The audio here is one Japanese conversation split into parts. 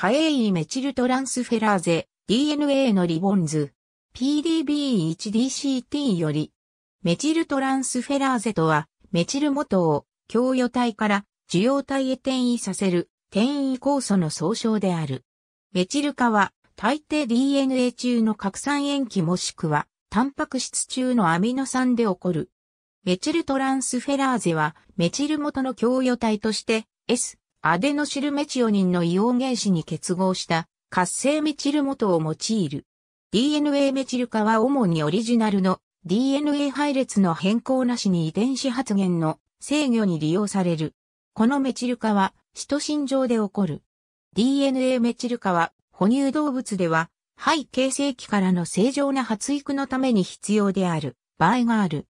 カエイメチルトランスフェラーゼ、DNA のリボンズ、PDB1DCT より、メチルトランスフェラーゼとは、メチル元を供与体から受容体へ転移させる転移酵素の総称である。メチル化は、大抵 DNA 中の核酸塩基もしくは、タンパク質中のアミノ酸で起こる。メチルトランスフェラーゼは、メチル元の供与体として、S、アデノシルメチオニンのイオン原子に結合した活性メチル元を用いる。DNA メチル化は主にオリジナルの DNA 配列の変更なしに遺伝子発現の制御に利用される。このメチル化はシトシン上で起こる。DNA メチル化は哺乳動物では肺形成期からの正常な発育のために必要である場合がある。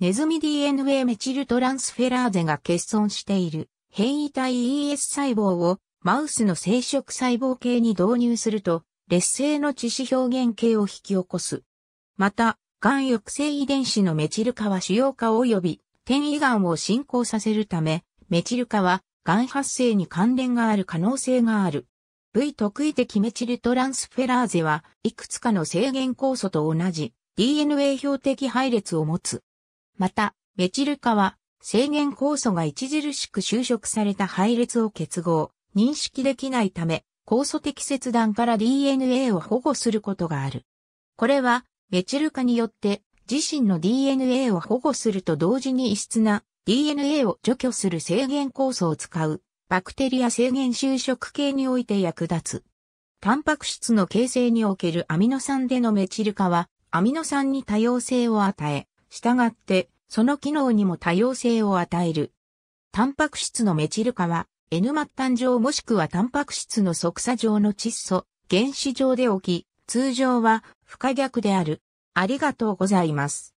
ネズミ DNA メチルトランスフェラーゼが欠損している変異体 ES 細胞をマウスの生殖細胞系に導入すると、劣勢の致死表現系を引き起こす。また、がん抑制遺伝子のメチル化は腫瘍化及び転移がんを進行させるため、メチル化はがん発生に関連がある可能性がある。V 特異的メチルトランスフェラーゼはいくつかの制限酵素と同じ DNA 標的配列を持つ。また、メチル化は制限酵素が著しく収職された配列を結合、認識できないため、酵素的切断から DNA を保護することがある。これは、メチル化によって、自身の DNA を保護すると同時に異質な DNA を除去する制限酵素を使う、バクテリア制限就職系において役立つ。タンパク質の形成におけるアミノ酸でのメチル化は、アミノ酸に多様性を与え、従って、その機能にも多様性を与える。タンパク質のメチル化は、N 末端上もしくはタンパク質の即作上の窒素、原子上で起き、通常は不可逆である。ありがとうございます。